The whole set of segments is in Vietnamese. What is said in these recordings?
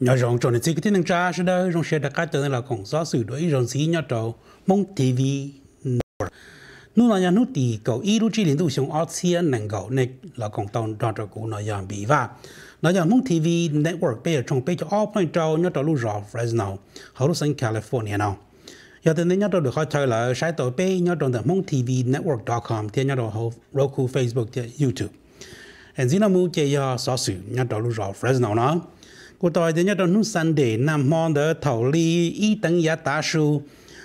nhỏ rộng trộn thì cái thế năng trai sẽ đó rong xe đã cá tự là còn gió xử đối rong xí nhỏ trầu mong tv nu là nhà nu tì cầu, ý lúc chỉ liên tục xuống ớt xia năng cầu, này là còn tàu đo trò cũ nó dàn bị và nó dàn mong tv network bây giờ trong bây giờ all point trâu nhỏ trầu lúc rõ Fresno hầu lúc sang California nào giờ thì nếu nhớ đồ được họ chơi là sai tổ bê nhớ đồ được mong tv network.com dot thì nhớ đồ hồ roku facebook thì youtube and zina mu chơi giờ sở sự nhớ đồ lúc rõ Fresno nào cô tôi đến nhất trong nút sân để nằm mòn đỡ thầu ly y tấn giá tá su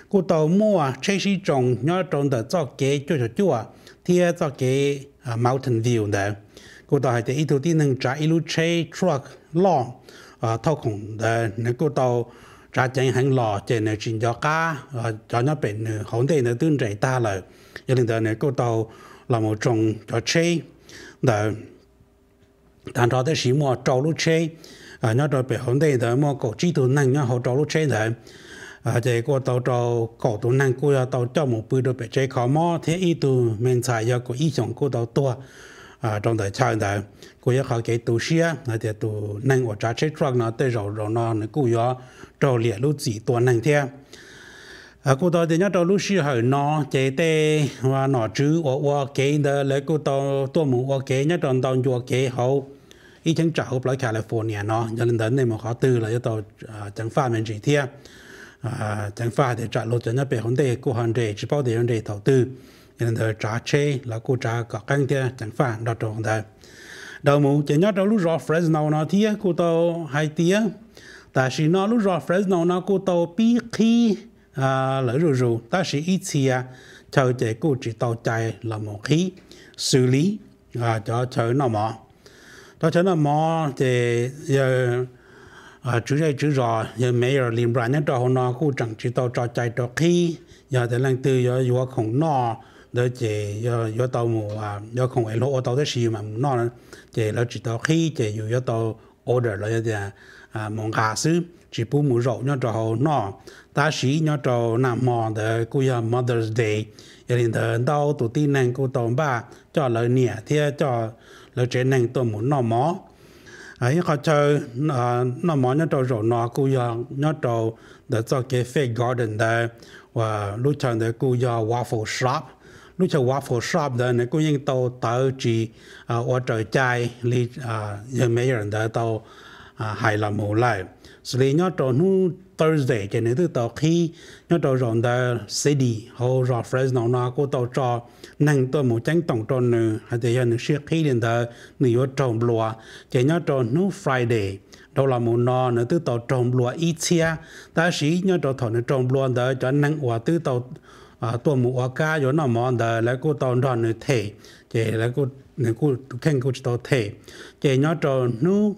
cô tôi mua chơi sĩ trồng nhỏ trồng đỡ cho kế cho cho chua thì cho kế à, mountain view đỡ cô tôi hay ít ý đầu tiên nâng trả ilu chơi truck lo à, thâu khủng đỡ nếu cô tôi trả chẳng hàng lò chơi nợ trình cho cá à, cho nó bệnh hỗn tệ nợ tương trẻ ta lời giờ lần đỡ nếu cô tôi là một trồng cho chơi đỡ đàn trò tới sĩ mua trâu lúc chơi 啊，那到北红的的么搞制度能，那好找路车的。à chế có tàu tàu cổ tàu năng cô là tàu cho một bữa được bị khó mò thế ít tù mình xài cho có ít chồng cô tàu tua à trong thời trang đó cô yêu khó cái tù xia là thì năng ở trái chế trang nó tới rồi rồi nó nó cô yêu trâu liệt lúc năng thế cô tàu thì nhớ trâu lúc xia hỏi nó chạy tê và nó chứ ở ở cái đó lấy cô tàu tua mù ở cái nhớ trâu tàu chùa cái hậu ý chẳng trả hộp lại California nó cho nên này mà khó tư là cho à, chẳng pha mình chỉ thiệt à, chẳng pha để trả lột cho nó bể hồn đề cô hòn đề chỉ bao để hòn đầu tư cho nên thời trả chê là cô trả cả căng thiệt chẳng pha đó trộn thời đầu mù chỉ nhớ đâu lúc rõ Fresno nó thiệt cô tàu hai tiết ta chỉ nó lúc rõ Fresno nó cô tàu bi khi à, lỡ rồi rồi ta chỉ ít thiệt chờ chạy cô chỉ tàu chạy là một khí xử lý cho chờ nó mỏ 到现在嘛，这也啊，主要主要也没有林不然呢，到后呢，古整知道找在找去，也在能对要要空那，那这要要到么啊，要空为罗到的事嘛，那这了知道去，这又要到 order 了要的啊，忙家事，只不么肉要找后那，但是要找那么的，古要 Mother's Day，也领得到土地呢，古到吧，叫了年天叫。là trẻ nên tôi muốn nó mỏ ấy có chơi ờ, nó mỏ nhớ trâu rồi nó cú giờ nhớ trâu để cho cái fake garden đây và lúc chơi để cú ờ, ờ, giờ waffle shop lúc chơi waffle shop đây này cú yên tàu tàu chỉ ở trời chạy li à giờ mấy người đây tàu à hay là mù lại xử lý nhớ trâu nu Thursday cho nên từ tàu khi nhớ trâu rồi đây city hồ rồi Fresno nó cú tàu cho năng tôi một tránh tổng tròn nữa hay để cho những siết khí đến đó nửa vô trộm lúa chỉ nhớ trộn nút Friday đâu là một nọ nữa từ tàu trộm lúa ít chia ta sĩ nhớ trộn thọ nữa trộm lúa đó cho năng hòa từ tàu à tôi hòa ca cho nó mòn đó lại cô tàu tròn nữa thể chỉ lại cô nữa cô khen cô tàu thể chỉ nhớ trộn nút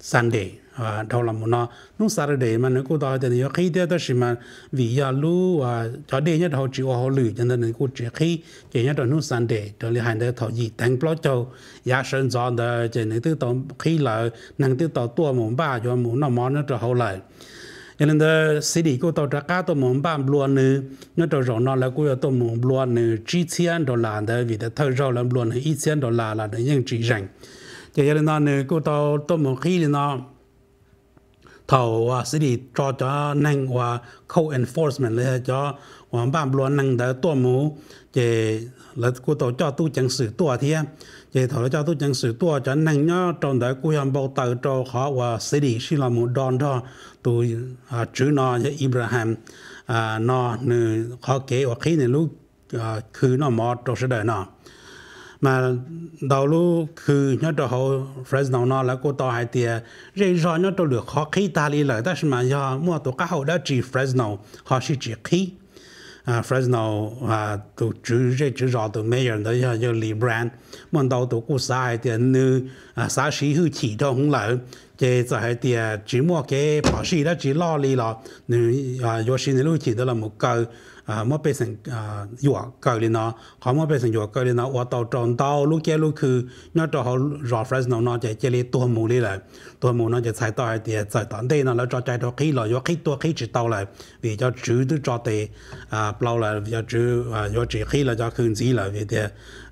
Sunday dhawla muna. Nung sara dhayi ma niku dhawa dhani ya khi dhaya dhashi ma viya lu cha dhaya dhaw chi waho lu yanda niku chi khi dhaya dhaw nung để dhayi dhali hain dhaya thaw yi tang plo chaw ya sơn zon dha cho nên tu taw khi la năng tu taw tua một ba cho một yo món nó mo na dhaw cho nên Yanan dha đi ku taw dha ka taw một ba mblua nữ na dhaw rồi na là ku ya một mung nữ nu chi tsian dhaw la dha vi dha thaw rao la mblua nu yi tsian dhaw là la dha yang chi rang. Chay yanan dha nu ku taw taw mung khi li thầu à, sẽ đi cho cho năng và co enforcement là cho và ban luôn năng đã tua mũ để là cô tổ cho tu chẳng sự tua thì để à, thầu cho tu chẳng sự tua cho năng nhá trong đấy cô hàng bao tự cho họ và sẽ đi xin làm một đòn đó tu chữ à, nó cho Ibrahim nó họ kế và khi này lúc cứ nó mò trong sẽ đời nó mà đầu lúc cứ nhớ cho họ phrase nào nó là cô tao hai tiền rồi rõ nhớ cho được họ khi ta đi lại ta đó mà do mua tổ các họ đã chỉ phrase nào họ chỉ chỉ khi à phrase nào à tổ chữ rồi chữ rõ tổ mấy người đó giờ giờ li brand mà đầu tổ cô sai tiền nữ à xã sĩ hư chỉ cho không lại chế giờ hai tiền chỉ mua cái bảo sĩ đó chỉ lo li lo nữ à do xin lúc chỉ đó là một câu 啊，莫变成啊药膏哩喏，好莫变成药膏哩喏，我到长到路街路去，那到好 reference 喏喏就这里多木哩嘞，多木喏就菜刀还点菜刀，对喏了抓菜刀起了，要起多起只刀嘞，为叫煮都抓的啊，包了要煮啊要煮起了叫控制了，为的。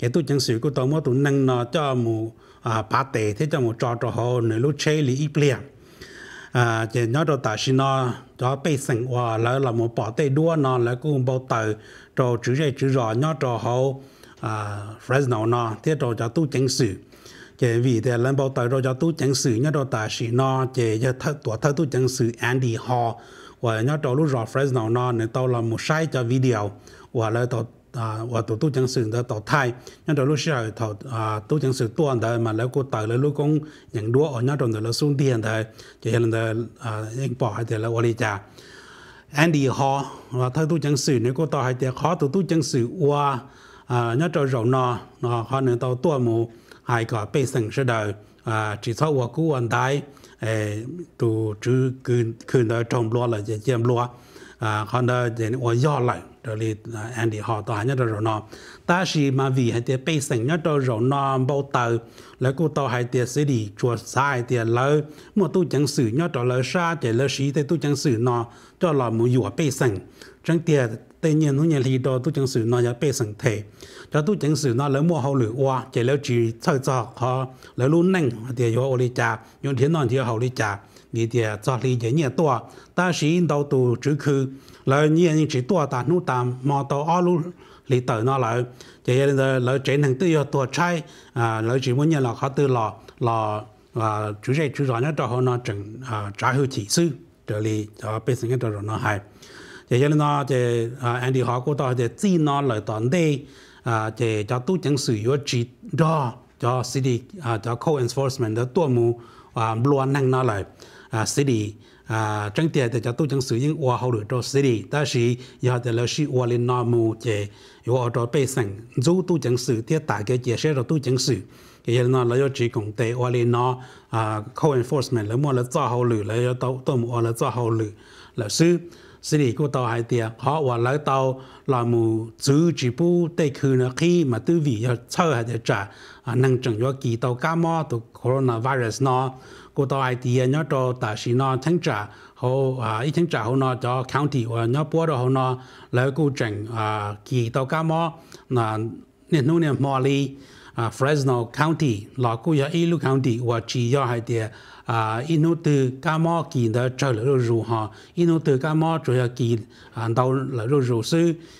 cái tu chẳng sự của tôi mới tụ nâng nó cho mù à bà thế cho mù trò trò hồ nửa lúc chơi lý ít à chỉ nói đồ tại nó cho bây sinh hòa lỡ là một bỏ đua nó lỡ cũng bao tử trò chữ dây chữ rõ nhó trò hồ à Fresno nó thế trò cho tu chẳng sự chỉ vì thế lần bao tử rồi cho tu chẳng sự nhớ đồ tài xin nó chỉ cho thợ tuổi thợ tu chẳng sự Andy Hall và nhớ trò lúc rõ Fresno nó nên tao làm một sai cho video và lỡ tao và 啊，話到都正常的淘汰，因到老師係淘啊都正常多人但係嚟個大嚟老公人多哦，因到嚟送啲人但係就係人啊應 bỏ 係嚟我哋家。Andy họ là thay tu chẳng sử nếu có tàu hay tiệc họ tu tu chẳng sử qua à nhớ cho rộng nọ nọ họ nên tàu tua mù hai cả bê sừng sẽ đời à chỉ sau qua cứu anh đại ê tu chứ cứ cứ nó trong lo là chỉ chiếm lo à họ nên để qua do lại đó là anh đi họ tòa nhất rồi nó ta chỉ mà vì hai tiền bê sinh nhất rồi nó bao tờ là cô tàu hai tiền sẽ đi chùa sai tiền lỡ mà tôi chẳng xử nhất đó lỡ xa để lỡ xí thì tôi chẳng xử nó cho là một vụ bê sinh chẳng tiền tự nhiên nó nhận thì đó tôi chẳng xử nó là bê sinh thể cho tôi chẳng xử nó lỡ mua hậu lửa qua để lỡ chỉ thợ cho họ lỡ luôn nâng tiền vô ô lý cha nhưng thế thì hậu lý cha vì tiền cho lý dễ nhẹ ta chỉ đầu tù chữ khư lỡ như anh chỉ tua tàn nút tạm mò tàu ó lú lý tờ nó lỡ chỉ là lỡ trên hàng do tua trai à lỡ chỉ muốn nhận là khó tư lò lò và chủ đề chủ rõ nhất cho họ nó chừng trả hữu chỉ sư trở lý cho bên sinh cho nó hay chỉ là nó chỉ anh đi họ cô tao chỉ chỉ nó lời toàn đây à chỉ cho tu chẳng sử dụng chỉ đó cho city à cho co à, enforcement đó tua mù à luôn năng nó lại à, à city à chẳng tiền thì cho tôi chẳng sử dụng hoa hậu được cho city ta chỉ giờ thì là sĩ hoa lên nam mu chế hoa cho bê sẵn dù tôi chẳng sử thiết tại cái chế sẽ rồi tôi chẳng sử cái giờ nó là do chỉ công tế hoa lên nó à co enforcement là mua là cho hậu lử là do tao tao mua là cho hậu lử là sư 是你个到海地，好我来到那么组织部地区呢，去嘛都为要抽下的债啊，能正要几到感冒到 coronavirus 呢，个到海地呢到但是呢，听债好啊，一听债好呢，到 county 或呢拨到好呢，来个整啊几到感冒那那นู่呢莫里啊 Fresno County，那个要 Ilu County 或只要海地。啊，因侬对感冒见得着了肉哈，因侬对感冒主要见啊到了肉手，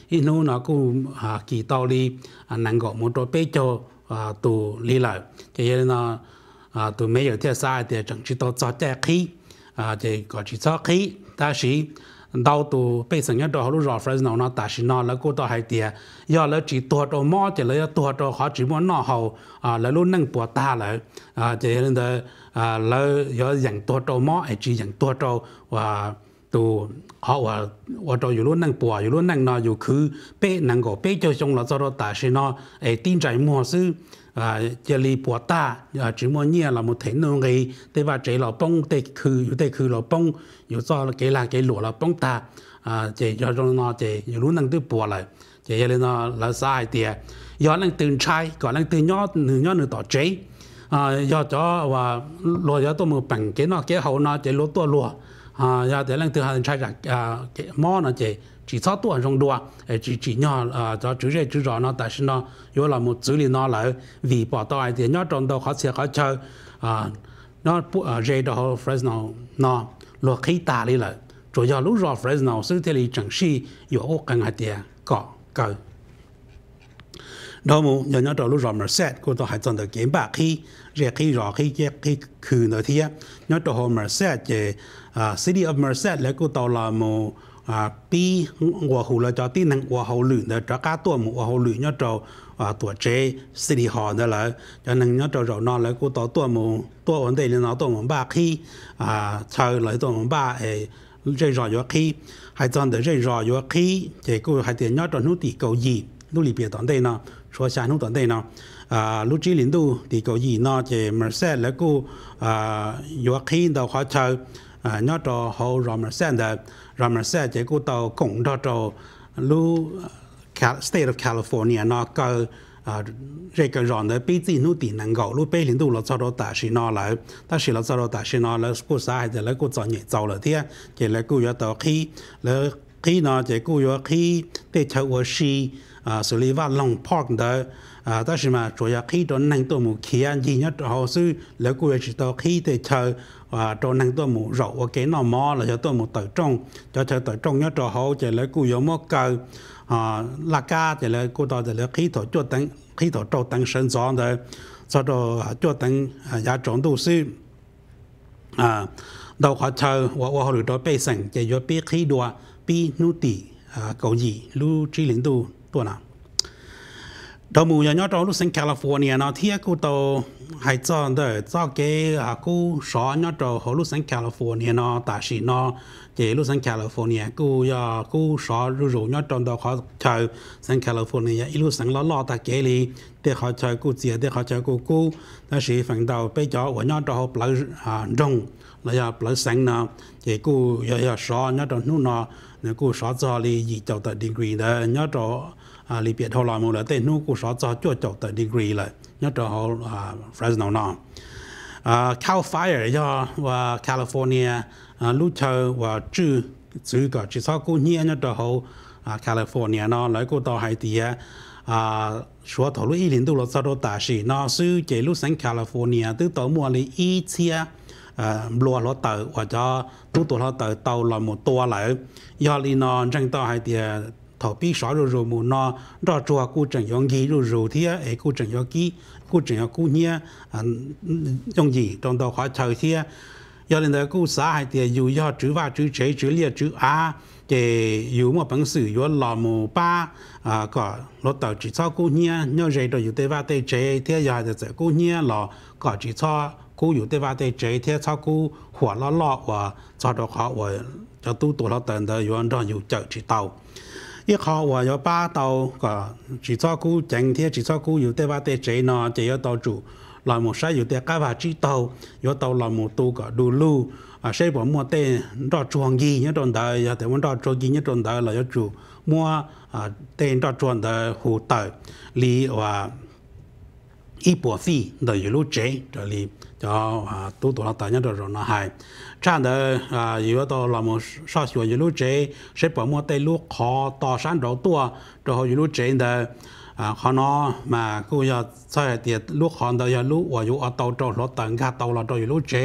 因侬那个啊见到哩啊能够摸到比较啊多里来，这些呢啊都没有天啥的，正知道早点起啊，这个去早起，但是。到都被生人到好多热风闹闹，但是闹了过到海底，要了只多到猫，只了要多到好只么闹好啊，了路能不大了啊，这些人的。à lỡ có dạng tua trâu mỏ ai chỉ dạng tua trâu và tu họ và và trâu อยู่ luôn năng bùa อยู่ luôn năng nọ อยู่คือเป๊ะนังก็เป๊ะเจ้าจงเราจะรอตาใช่นอไอ้ตีนใจมัวซื้ออ่าจะรีปวดตาอ่าจีมัวเนี่ยเราไม่เห็นน้องไอ้แต่ว่าใจเราป้องแต่คืออยู่แต่คือเราป้องอยู่ซอเกลาเกลัวเราป้องตาอ่าจะยอจงนอจะอยู่รู้นั่งตื้อปวดเลยจะยังเลยนอเราสายเตียย้อนนั่งตื่นชายก่อนนั่งตื่นยอดหนึ่งยอดหนึ่งต่อใจ À, do cho và lo do tôi một bằng cái nó cái hậu nó chỉ lúa tua lúa à do để lên từ hàng trai giặc à cái mò nó chỉ chỉ sáu tua trong đua chỉ chỉ nhỏ à cho chữ rẻ chữ rõ nó tại sao nó yếu là một xử lý nó là vì bỏ tao thì nhỏ trong đầu khó xe khó chơi à nó à, rẻ đó Fresno nó lo khí ta đi lại rồi do lúc rõ Fresno sự thế thì chẳng si yếu ốc cần hạt tiền có cầu đó mu nhớ nhớ đó lúc rồi mà set cô đó hay chọn được kiếm bạc khi rẻ khi rõ khi rẻ khi khử nữa thì nhớ đó hôm mà set chế à, city of merced lấy cô đó làm mu à pi hoa hồ là cho tin năng hoa hồ lử là cho cá tua mu hoa hồ lử nhớ đó à tua chế city họ đó là cho nên nhớ đó rồi nó là cô đó tua mu tua vấn đề nó tua mu bạc khi à chơi lại tua mu bạc rơi rõ yếu khi, hay chọn được rơi rõ yếu khi thì cô hay tiền nhớ trong nút tỷ cầu gì nút lì biệt tón đây nào 说山红土地呢，泸清岭都，几个月呢？在美塞，然后，约的到车，啊，那到好罗美塞的罗美塞，几个月到恐到到泸，State of California o 啊，这个让的北京那地能够，泸清岭都落到大石那来，大石落到大石那了，过啥还在那个作业做了的，几个月到起，那起呢？结果月起，再出我市。à xử lý và long park đó à ta chỉ mà chủ yếu khi đó năng tôi mù khí an gì nhất họ sư lấy của chỉ tôi khi thì chờ à cho năng tôi mù rậu và cái nào mò là cho tôi mù tự trong cho chờ tự trong nhất cho họ chỉ lấy của yếu mò à là ca chỉ lấy của đó chỉ lấy khi thổ cho tăng khi thổ cho tăng sinh gió đó cho đó cho tăng gia trọng tu sư à đầu họ chờ và và họ được đó bê sẵn chỉ cho bê khi đùa bê nút tỷ à cầu gì lưu trí lĩnh đồ ตัวน่ะดมูยอนยอดรู้สิงแคลิฟอร์เนียนะที่กูโตหายจอนเด้อจอเกหากูสอนยอดหรู้สิงแคลิฟอร์เนียนะแต่สินะเจรู้สิงแคลิฟอร์เนียกูยากูสอนรู้รู้ยอดจอนเด้อเขาเจอสิงแคลิฟอร์เนียอีรู้สิงล้อล้อตาเกลีเดี๋ยวเขาเจอกูเจียเดี๋ยวเขาเจอกูกูแต่สิฝั่งเดาไปจอวันยอดเขาเปล่าอ่าจงแล้วยาเปล่าสิงนะเจกูยายาสอนยอดนู่นนะเนี่ยกูสอนจอลียี่เจ้าแต่ดีกรีเด้อยอด à lý biệt thâu lại một là tên nu cũng sáu cho cho cho tới degree là nhớ cho họ à Fresno nó à Cal Fire cho và California à Luther và chữ chữ cả chỉ sau cũng nhiên nhớ cho họ à California nó lấy cô tàu hải tia à số thổ lũ y linh tu lọ sao đô tả sĩ nó sư chế lũ sáng California từ tàu mua lý y tia à, lúa lót tờ hoặc cho tu tu lót tờ tàu là một tua lại do lý nó chẳng tàu hải tia thọ bi xóa rồi rồi mù nó đó cho cô chẳng yong gì rồi rồi thì ấy cô chẳng yong gì cô chẳng yong cô nhia yong gì trong đó khó chờ thì giờ lên đó cô xã hay thì dù do chữ và chữ chế chữ liệt chữ a thì dù một bằng sử dù lò mù ba à có lọ tàu chỉ cho cô nhia nhớ rồi rồi dù tế và tế chế thì giờ thì sẽ cô nhia lọ có chỉ cho cô dù tế và tế chế thì cho cô hỏa lọ lọ và cho đó khó và cho tu tổ lọ tần đó dù anh đó dù chợ chỉ tàu 一學我有巴到個至少古整天至少古有啲話啲仔呢，就要到住來冇使有啲家話知道，有到來冇到個路路啊，使我冇啲到裝機一種大，有啲揾到裝機一種大來要住冇啊，啲到裝大好大，你話一波費就有路仔，就你就啊都到啦，大家就容納係。站的啊，一要到那么上学一路走，谁帮忙带路靠到山招多，然好一路走的。啊，可能嘛，古要在的路看到要路，我有阿到着落等下到了到有路车，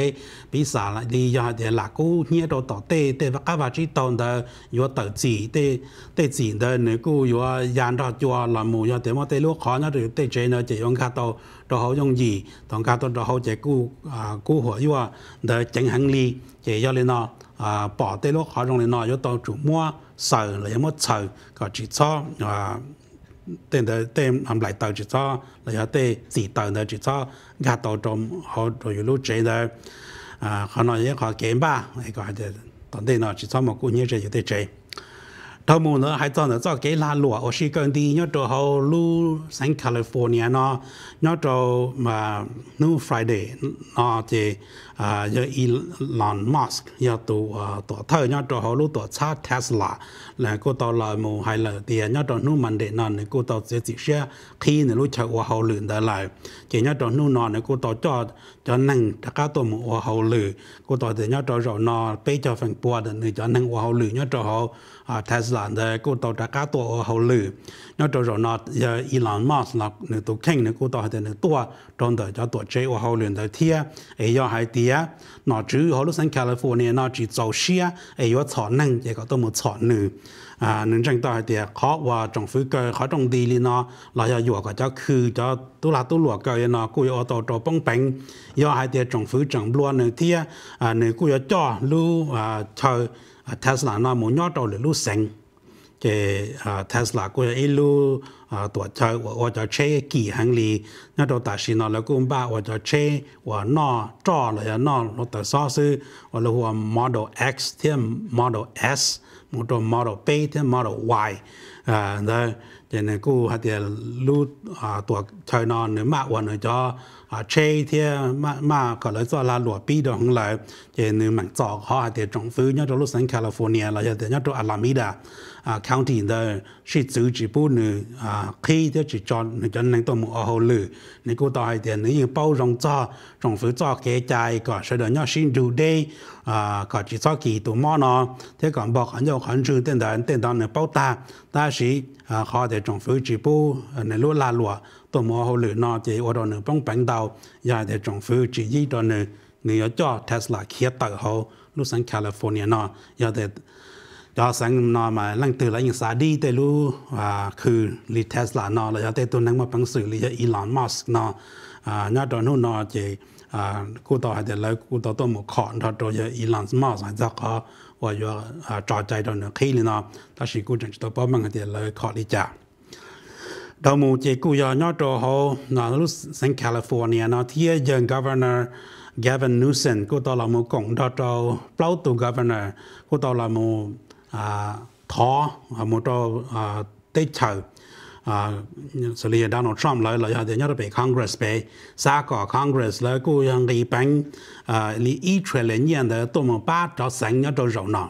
比啥啦？你要的哪古捏到到对对不？阿话知道的有到字对对字的那古有啊，沿着就啊，栏目要怎么对路看那就对车呢？就用下到到好容易，同下到到好这古啊古和有啊的整行李，就要哩呢啊，把对路看容易呢，要到主么手来么手个节操啊。tên đó tên làm lại tàu chỉ cho là tên gì tàu nữa chỉ cho gạt tàu trong họ rồi lúc chơi đó à họ nói những họ kiếm ba cái gọi là tổng tên nó chỉ cho một cô nhớ chơi chơi chơi thâu mù nữa hay cho nữa cho cái là lúa, ở Oregon đi nhớ chỗ họ lu sang California nó nhớ cho mà nu Friday nó thì à giờ Elon Musk giờ tụ tụ thơ nhớ cho họ lúc tụ xa Tesla là cô tao lại mù hay là thì nhớ cho nu mình để này cô tao sẽ chỉ xe khi này lúc chạy qua hậu lửa đã lại thì nhớ cho nu nó này cô tao cho cho nâng cho các tụ mù qua hậu lửa cô tao thì nhớ cho rồi nó bây cho phần bùa để người cho nâng qua hậu lửa nhớ cho họ à Tesla để cô tao cho các tụ hậu lửa nhớ cho rồi nó giờ Elon Musk là người tụ kinh này cô tao 的那多装的叫多这我好论的天，哎要还低啊，那只有好多生 California 那只早些，哎要炒能也个都没炒呢。啊，能挣到一點，考話政府嘅考種地哩呢，嗱又要個就去就都啦都落嘅呢，故要到做幫兵，要係啲政府政府呢啲啊，你故要做路啊，就 Tesla 呢冇攞到嚟路成。cái à, Tesla của Elu tổ chức hoặc cho chế kỳ hàng lý nó đồ tài xin nó là cũng ba hoặc cho chế hoặc nó cho là nó nó ta so sư hoặc là hoặc Model X thêm Model S một rồi Model P thêm Model Y à đó cho nên cũng hạt tiền lưu à, tổ chức nó nếu mà hoặc là cho 啊，这一天嘛嘛，可能做啦落笔的很来，也你们早哈的政府，你做洛杉矶 California 了，也的你做 Alameda 啊 à, County 的是组织部呢啊，khi à, thì chỉ cho người dân nên tôi muốn ở hồ lử, 你 cô đại thì 你包容 cho 政府做 kế chạy, có sự đó nhớ xin đủ đây à, có chỉ cho kỳ tụ mò nó, thế còn bảo khẩn nhiều khẩn trừ tên đó tên đó này bao ta, ta sĩ à họ thì 政府支部呢落啦落。ตัวมอเขาหรือนอจีว่าตอนหนึ่งป้องแปงดาวยายแต่จงฟื้นจียี่ตอนหนึ่งนี่ยจ่อเทสลาเคียตัดเขาลูกสังแคลิฟอร์เนียนอยาแต่ยาสังนอมาลังตื่นแล้วยังซาดีแต่รู้ว่าคือลีเทสลานอแล้วยาแต่ตัวนั้นมาปังสื่อลีอีลอนมัสก์นออ่าญาตอนนู้นนอจีอ่ากูต่อให้แต่แล้วกูต่อตัวหมกขอนทอตัวยาอีลอนมัสก์จะก็ว่าอยู่อ่าจอใจตอนหนึ่งขี้เลยนอถ้าสิกูจังจะตัวป้องมันก็จะเลยขอดีจ้า đầu mùa chỉ cú giờ nhớ trò hồ nó lúc sang California nó thiê dân governor Gavin Newsom cô tao là một cộng đó trò plau tù governor cô tao là một à thó một trò à tết chờ à xử lý Donald Trump lại lại thì nhớ được bị Congress bị xa cả Congress lại cô yang đi bánh à lý ý truyền lên nhiên đó tôi một ba trò sáng nhớ trò rộng nọ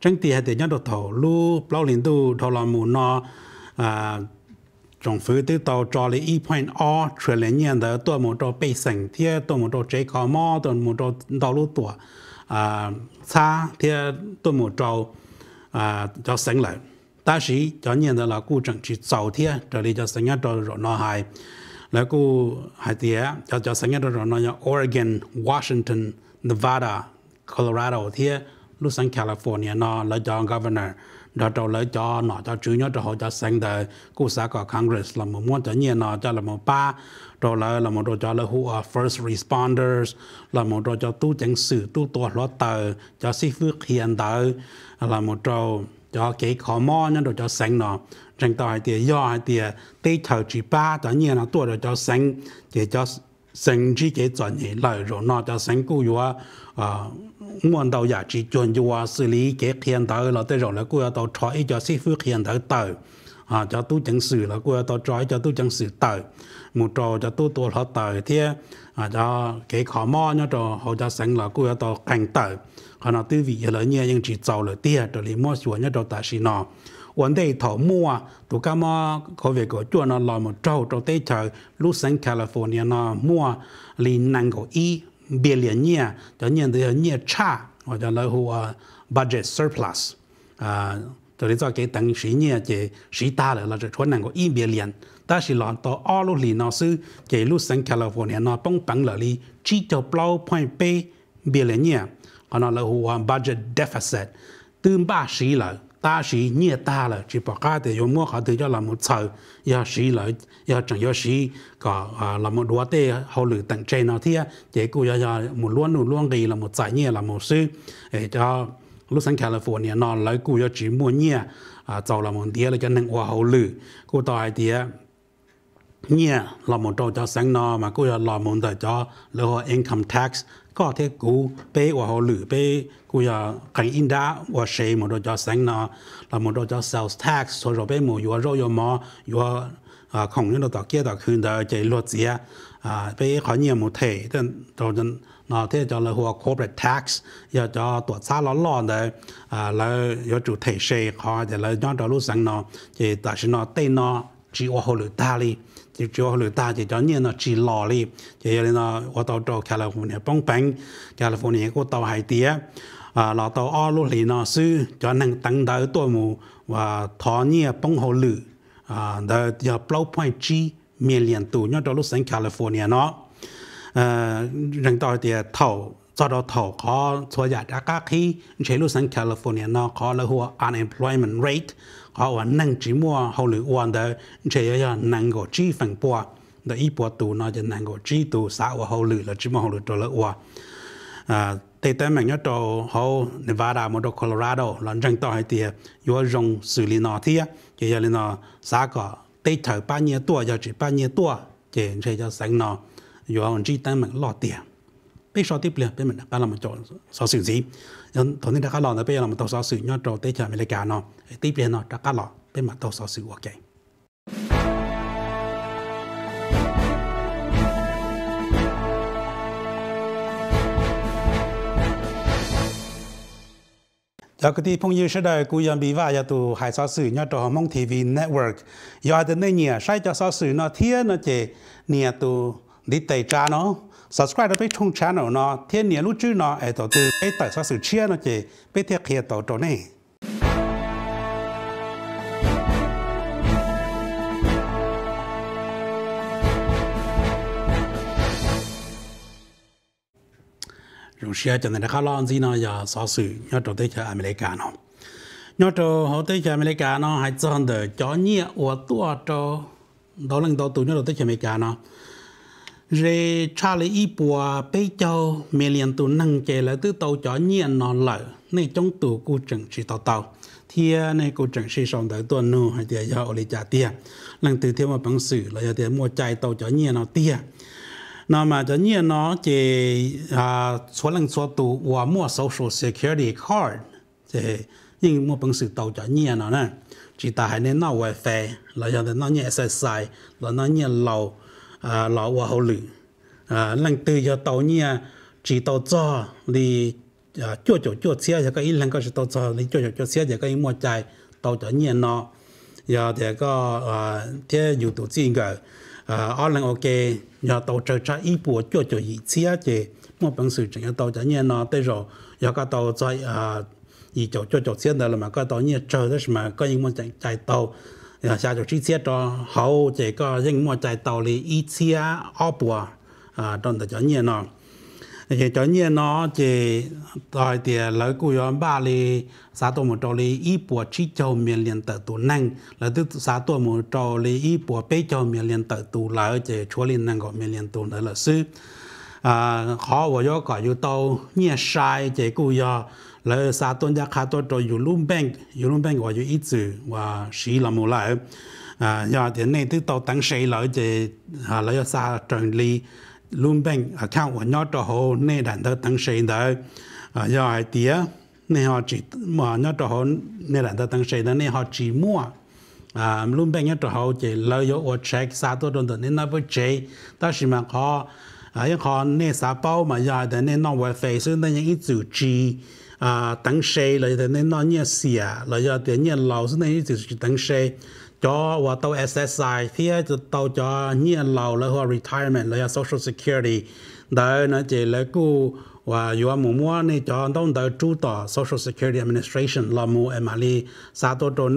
chẳng thì thì nhớ được thầu lu plau liên tu thầu là một nó à 政府都到做了一 point 二，出了年的多么多百姓贴，多么多这个嘛，多么多道路多啊，差贴多么多啊，叫省来。但是叫年的了古镇去造贴，这里叫省啊，叫热闹海，那个海贴叫叫省啊，叫热闹叫 Oregon、Washington、Nevada、Colorado 贴，路上 California 呢，来叫 Governor。đó trâu lấy cho nó cho chú nhớ cho họ cho sinh đời cụ xã có Congress là một muốn cho nhiên nó cho là một ba trâu lấy là một đồ cho là who are first responders là một đồ cho tu chính sự tu tổ lo tờ cho sĩ phước hiện đời là một trâu cho cái khó mò nhân đồ cho sinh nó chẳng tao hay tiền do hay tiền tây thầu chỉ ba cho nhiên nó tuổi đồ cho sinh để cho sinh chỉ cái chuẩn hệ lợi rồi nó cho sinh cụ yếu muốn đầu giá trị chuẩn cho hoa xử lý chế hiện tại là tới rồi là cô tao trói cho sĩ phu hiện tại tới à cho tu chẳng sự là cô tao trói cho tu chẳng sự tới một trò cho tu tu họ tới thì à cho kế khó mò nhá trò họ cho sẵn là cô tao cảnh tới họ nó tư vị là nhẹ nhưng chỉ giàu là tia trở thì mua xuống nhá trò ta xí nó vấn đề thổ mua tụ cá mò có việc của chùa nó là một trâu trong tây trời lúc sáng California nó mua liền năng của y 别连年的年的年差，或者然后啊 budget surplus 啊，到底在给等十年这十大了，那就可能个一别连，但是让到二六年那时给路省 California 那帮帮了哩，至少 blow point 被别连年，可能然后啊 budget deficit 等八十了。ta sĩ nhẹ ta là chỉ bỏ cá để dùng mua họ tự cho làm một sợ ya sĩ là ya chẳng ya sĩ có là một đua tê hậu lử tận trên nó thì chỉ cô ya ya một luôn luôn luôn gì là một giải nhẹ là một sư để cho lúc sáng California nó lấy cô ya chỉ mua nhẹ à giàu là một đĩa là cho nên hoa hậu lử cô tỏi đĩa nhẹ là một trâu cho sáng nó mà cô ya là một đời cho lỡ income tax có thể cú bé của họ lử bé của giờ cảnh in đã của xe một đồ cho sáng nó là một đồ cho sales tax rồi rồi bé một vừa rồi vừa mà vừa à không những đồ tao kia tao khuyên đời chạy luật gì à bé khó nhiều một thể tên đồ dân nó thế cho là hoa corporate tax giờ cho tổ xa lón lòn đấy à là chủ thể xe khó thì là do đó lúc sáng nó thì tại sao nó tên chỉ ô hồ lửa ta li chỉ chỉ ô hồ lửa ta chỉ cho nhiên nó chỉ lò li chỉ cho nên nó ô tàu cho California bóng bánh California của tàu hải tía à lò tàu ô lô lì nó sư cho nên tăng đỡ tôi mù và thọ nhiên bóng hồ lửa à đỡ giờ blow point miền million tù nhớ cho lúc sáng California nó à rằng tôi thì thầu do đó thầu có số giá đã các khi chế lúc sáng California nó có là hùa unemployment rate họ vẫn nâng chỉ mua họ lựa quan đó chỉ là năng có chi phần bua đó ít bua tù nó chỉ năng có chi tù sao và họ lựa là chỉ mua họ lựa cho lựa qua à tây tây mình nhớ cho họ Nevada một đồ Colorado là chẳng to hay tiệt vừa dùng xử lý nó thì chỉ là nó sao có tây thời ba nhiêu tuổi giờ chỉ ba nhiêu tuổi chỉ chỉ cho sáng nó vừa chỉ tây mình lo tiền bây giờ tiếp liền bên mình đã làm một chỗ sau sự gì 人同你大家老那边，我们多少水，要做对起来没得干咯，对边咯，大家老边嘛多少水 OK。จากที่พงยืชได้กูยังบีว่าอย่าตัวหายสาสื่อยอดตัวมองทีวีเน็ตเวิร์กยอดตัวเนี่ยใช้จะสาสื่อเนาะเทียนเนาะเจเนี่ยตัวดิเตจาเนาะ subscribe nó bị thùng chán nó nó thiên nhiên lúc chứ nó ai tổ tư ai tại sao sự chia nó chỉ bị thiệt hiện tổ tổ này rồi xe cho nên khá lo gì nó giờ sao sự nhớ tổ tế cho cả nó nhớ tổ hậu tế cho cả nó hãy chọn được cho nhiều của tua cho đó lần đầu tôi nhớ tổ tế cho cả nó rê cha lý y bùa bê châu mẹ liền tụ năng chế là tư tàu cho nhiên nó lở này trong tủ cụ trừng chỉ tàu tàu thì này cụ trừng chỉ sống tới tuần nô hay tiền giờ lấy trả tiền lần từ thêm một bằng sử là giờ tiền mua chạy tàu cho nhiên nó tiền nó mà chó nhiên nó chế à số lần số tụ và mua social security card chế nhưng mua bằng sử tàu cho nhiên nó nè chỉ ta hãy nên nó wifi phê là giờ nó nhẹ sai sai là nó nhẹ lâu à lão hòa hậu lử à lần từ giờ tàu nhia à, chỉ tàu cho thì à chua chua chua xe giờ cái lần có chỉ tàu cho thì chua chua chua xe giờ cái mua chạy tàu cho nhia nó giờ thì có à thế dù tổ chức cái à ở lần ok giờ tàu chơi chơi ít bộ chua chua gì xe thì mua bằng sự chỉ tàu cho nhia nó tới rồi giờ cái tàu chạy à 以做做做些的了嘛，个到你做的什么，个一么在在到。然后下就直接到好这个人莫在道理一切阿婆啊，当的叫热闹。thì cho nhiên nó chỉ đòi tiền lấy của yon ba li xã tổ một trâu li y bùa chi miền liền tự tụ năng là tức xã tổ một trâu li y bùa bê miền liền tự tụ là ở chỉ chúa năng gọi miền liền tụ là sư à khó vừa gọi yêu tàu nhẹ sai chỉ của là tôi 了沙顿家卡多多有龙 bank 有龙 bank 我就一直我是那么来啊，要的那都到等谁了这啊，了要沙整理龙 bank 啊，看我那到后那人都等谁的啊，要的那好只嘛那到后那人都等谁的那好只么？à luôn bên nhớ trò hậu chỉ mà tăng thì họ chỉ mua à lợi dụng ở check sa tôi đồn nên nó với chế đó là mà họ à những họ nên sa bao mà giờ để nên nó về phải xuyên nên những ít chữ chi à tăng xe thì nên nó nhẹ xỉa lại giờ thì nhẹ lâu xuống này thì tăng cho và tàu SSI thì tàu cho nhẹ lâu là hoa retirement là social security đấy nó chỉ là cô và dù mù mua này cho đông tờ chủ tỏ social security administration là mù em ali sa tô tô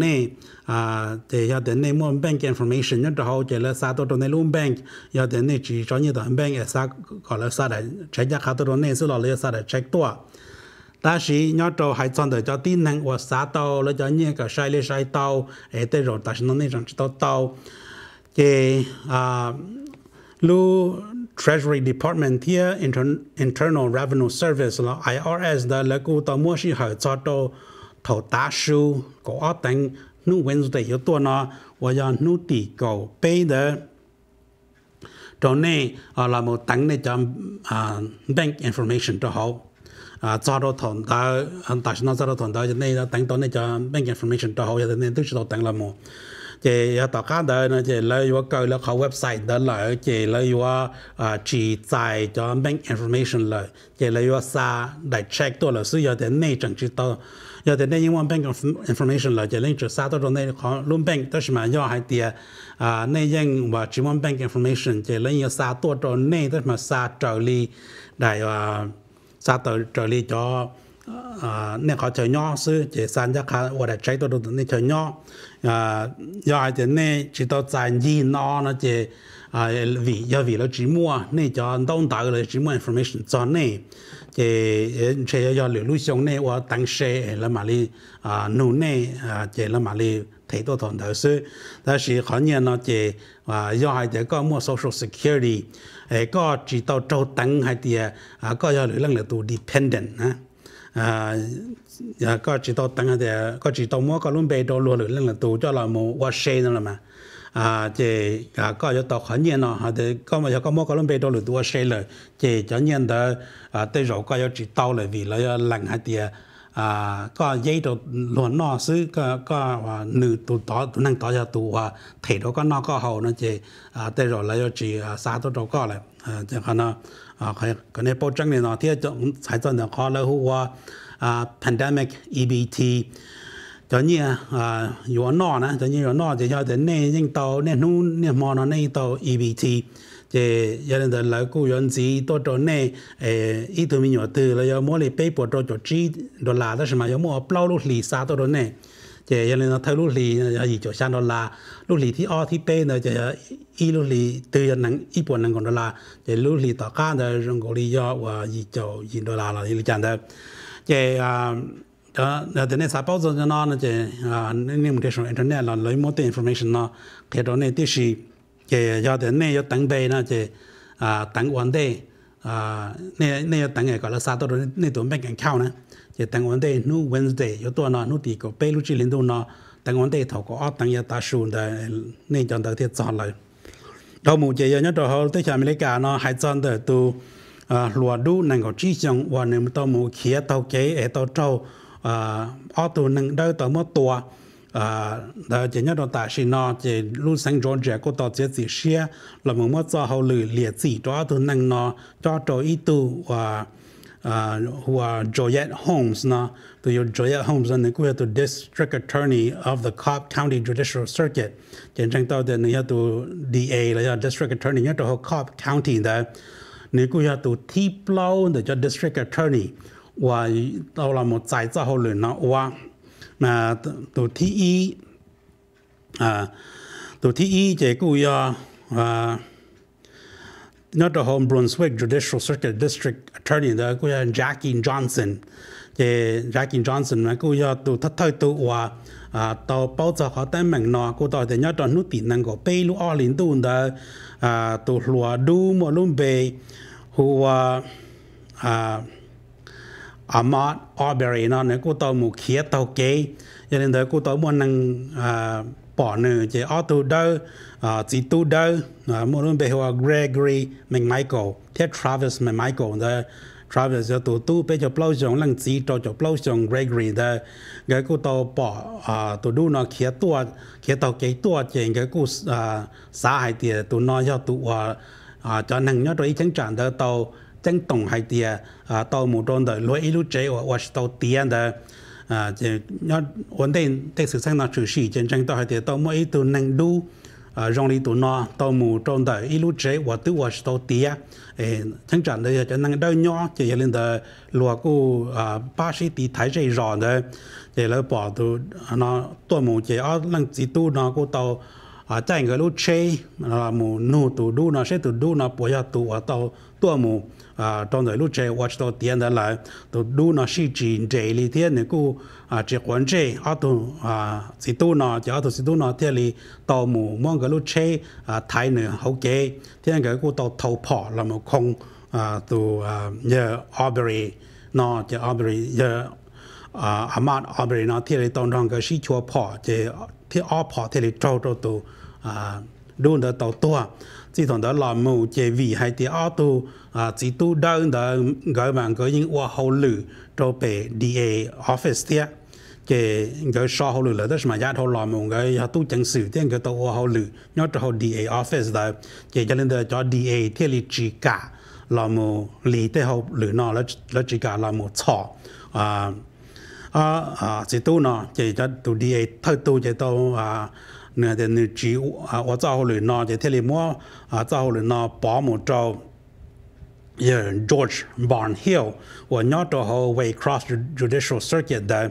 à thì giờ đến này mua bank information nhất là hậu chỉ là sa tô tô này luôn bank giờ đến này chỉ cho như tờ bank sa gọi là sa để check ra khá tô này số là lấy sa để check tua chọn cho năng 但是要做还赚得叫低能，我杀刀了叫你个晒了晒刀，哎，对肉，但是侬那种知道刀，这啊，如 Treasury Department 贴 Inter Internal Revenue Service 了 IRS 的了，古到么时候做到投大数个二等，侬文字的有多呢？我要侬地高背的。trong này là một tăng này cho bank information cho họ 啊，抓到团队，啊，但是那抓到团队就那个等到那叫 bank information 到后，就那都是到等了么？就要到看到呢，就来要搞了靠 website 的了，就来要啊记载叫 bank information 了，就来要啥来 check 到了，所以要在内政知道。要在那因为 bank information 了，就那就啥到到那看 loan bank，但是嘛要还得啊那因话只 one bank information，就那要啥多到那，但是嘛啥照例来啊。sa tờ trợ lý cho à, nên họ chờ nhau sư chỉ san ra khá và đã chạy tôi đồ nên chờ nhau à, do thì nên chỉ tôi dành gì nó nó chỉ à, vì do vì lo chỉ mua nên cho đông đảo là chỉ mua information cho nên chỉ chỉ do lưu lưu xong nên và tăng xe là mà đi nô nên chỉ là mà đi 睇到堂頭書，但是很多那隻啊，要係就個麼 social security，誒個直到做等係啲啊，個要你能力都 dependent 啊，啊，啊個直到等係啲，個直到麼個輪被到落嚟能力都咗啦冇 what share 啦嘛。啊，即係啊，嗰日到很遠咯，我哋今日有個摩格倫俾到嚟多些了，即係真遠的啊，對手嗰日知道了，為了要冷下啲啊。à có dây đồ luận nó có có nữ tụ tỏ tụ năng tỏ ra tụ à đó có nó có hậu nó chỉ à tê rồi lại chỉ xa tôi đâu có lại à chẳng hạn cái cái này bao trăng này nó thì chúng sai tuần có là hùa à pandemic EBT cho như à yếu nó cho như yếu nó thì cho đến nay những tàu nên nu nên mò nó nên tàu EBT chế gia đình đàn lão cụ yon gì cho nè ờ tụi mình nhỏ từ là do mỗi lần bay bộ cho cho chi đô la đó mà do mỗi bao lúc lì xa tôi đó nè chế gia đình nó thay lúc lì gì cho sang đô la lúc lì thì o thì bay nữa chế ít lì từ giờ ít bộ nắng còn đô la chế lì tao cá rồi gọi lý do và gì cho gì đô la là gì chẳng đó chế à đó là thế này sao bao giờ cho nó là chế à nên một cái số internet là lấy mỗi information nó cái đó này thì thì thì à à bay cái gia đình này 要等待呢，这啊等完的啊，那那要等个搞了啥都都那都没敢考呢，这等完的，no Wednesday 要多呢，no 第个白露之零度呢，等完的头个二等要打数的，那讲到天早了。đầu mù chỉ nhớ đầu hậu tới chạm lấy cả nó hai chân tới à lùa đu nành có trí chồng và nếu tàu mù khía tàu kế ở tao à ở tàu nành đâu tàu mất tua à đó chỉ nhớ đó tại xin nó chỉ lúc sang rộn rẽ cô tao chỉ chỉ xia là mình mất cho hậu lử liệt chỉ đó từ năng nó cho cho ý tu và à và Joyette Holmes nó từ Joyette Holmes là người của từ District Attorney of the Cobb County Judicial Circuit chỉ rằng tao thì người từ DA là District Attorney nhớ đó Cobb County đó người của từ T Blow để cho District Attorney và tao là một giải cho hậu lử nó và 那都第一啊，都第一这个要啊。not the home Brunswick Judicial Circuit District Attorney đó cô là Jackie Johnson thì Jackie Johnson mà cô là tụ thất thời tụ à, tàu bao giờ họ tới mình nọ cô tàu thì nhớ trong nút tiền năng có bay lúc ở đó à tụ lùa đu mà ama obery nó nữa cô tàu mù khía tàu kế cho nên đó cô tàu muốn năng à, bỏ nữa chỉ ở tu đâu chỉ à, tu đâu muốn bên hoa Gregory mình Michael thế Travis mình Michael The Travis giờ tu tu bây giờ bao giờ lần chỉ cho cho bao giờ Gregory đó cái cô tàu bỏ à tu đu nó khía tua khía tàu kế tua chỉ cái cô à xã hải tiệt tu nói cho tu à, à cho năng nhớ rồi chẳng chẳng đó tàu 正懂係啲啊啊到無端的落一路追我我是到底啊的啊就要我哋的事情那處事真正到係啲到每一度能度啊讓你度那到無端的一路追我都我是到底啊誒真正的就能到 nhỏ 就要令到落個啊巴士地睇最熱的就來把到那多無就啊能幾度那個到啊，在個路車啊，無努度度那些度度那不要度啊到多無。à trong đời lúc chơi watch đầu tiền đó là tôi đu nó sĩ chỉ chơi lý thiên này cô à chỉ quan chơi ở tu à sĩ tu nó chỉ ở tu sĩ tu nó thiên lý tàu mù mong cái lúc chơi à thái nữa hậu kế thiên cái cô tàu thầu phò là một không à tu à nhờ Aubrey nó chỉ Aubrey nhờ à Ahmad Aubrey nó thiên lý tàu trong cái sĩ chùa phò chỉ thiên ở phò thiên lý trâu trâu tu à đu nó tàu tua chỉ thằng đó là mù chế vị hay thì ở tu à chỉ tu đơn đó gọi bạn có những hoa hậu lử cho về DA office thế, chế gọi sao hậu lử là đó mà giá hậu làm mù gọi họ tu chẳng sự thế gọi tàu hoa hậu lử nhớ cho hậu DA office đó chế cho nên đó cho DA thiết lý chỉ cả là mù lý thế hậu lử nó là là chỉ cả là mù chọ à à à chỉ tu nó chế cho tu DA thôi tu chế tàu à nè thì nè chỉ à ở xã hội nó thì thế là mua à xã hội nó bảo một trâu George Barnhill và nhớ cho họ về cross judicial circuit đó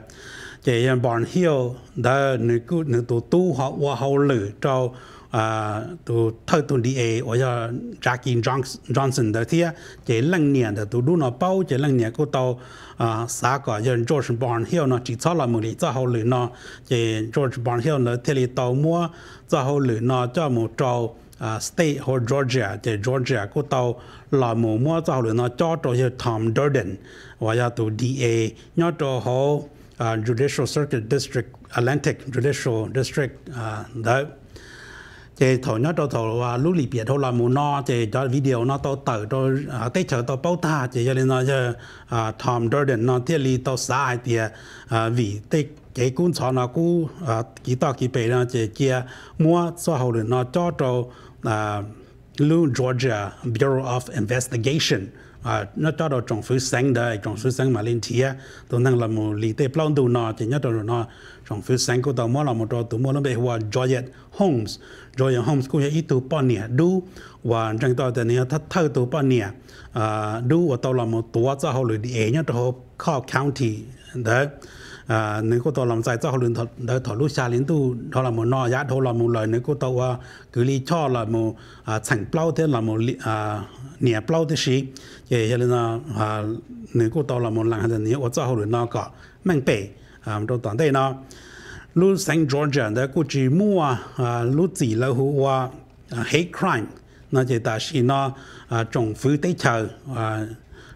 thì Barnhill đó nè cứ nè tụ tu họ và họ lử cho à tụ thơ tụ đi ấy ở giờ Jackie Johnson đó thì chỉ lăng nhẹ đó tụ đu nó bao chỉ lăng nhẹ cô tàu à xã có dân George Barn Hill nó chỉ cho là một lý do hậu lửa nó thì George Barn Hill nó thì lý tàu mua do hậu lửa nó cho một trâu state hồ Georgia thì Georgia của tàu là một mua do hậu lửa nó cho trâu như Tom Durden và là từ DA nhớ trâu hồ Judicial Circuit District Atlantic Judicial District đó chế thổ nó cho thổ và lúc lì biệt thổ là muốn nó chế cho video nó to tờ cho à tết chờ to bao ta chế cho nên nó chế à, à Tom Jordan nó thiết lì to sai thì à vì tết chế cũng cho nó cú à, kỹ to kỹ bể nó chế kia mua cho hậu nó cho cho à Lou Georgia Bureau of Investigation à nó cho đồ trồng phứ sáng đấy trồng phứ sáng mà lên thía tôi năng là một lý tế plon đồ nọ thì nhất đồ nọ trồng phứ sáng của tàu mua là một đồ tụ mua nó bị hòa Georgette Homes Georgette Homes cũng là ít tuổi bao nhiêu đủ và trong đó thì nó thắt thâu tuổi bao nhiêu à đủ và tàu là một tụ cho họ lười đi ấy nhất đồ Cook County đấy à nếu có tàu làm dài cho họ luyện thọ đỡ thọ xa liên tu đó là nọ giá đó là một lời nếu có tàu à cứ đi cho là một à chẳng thế là một à nhẹ thế gì vậy cho nên à, nếu có tàu là một lần thì nếu cho họ luyện nó có mang bể à trong đây nó lúc Saint George đó cũng à, à, chỉ mua à lúc gì là hate crime nó chỉ ta chỉ nó phứ tế chờ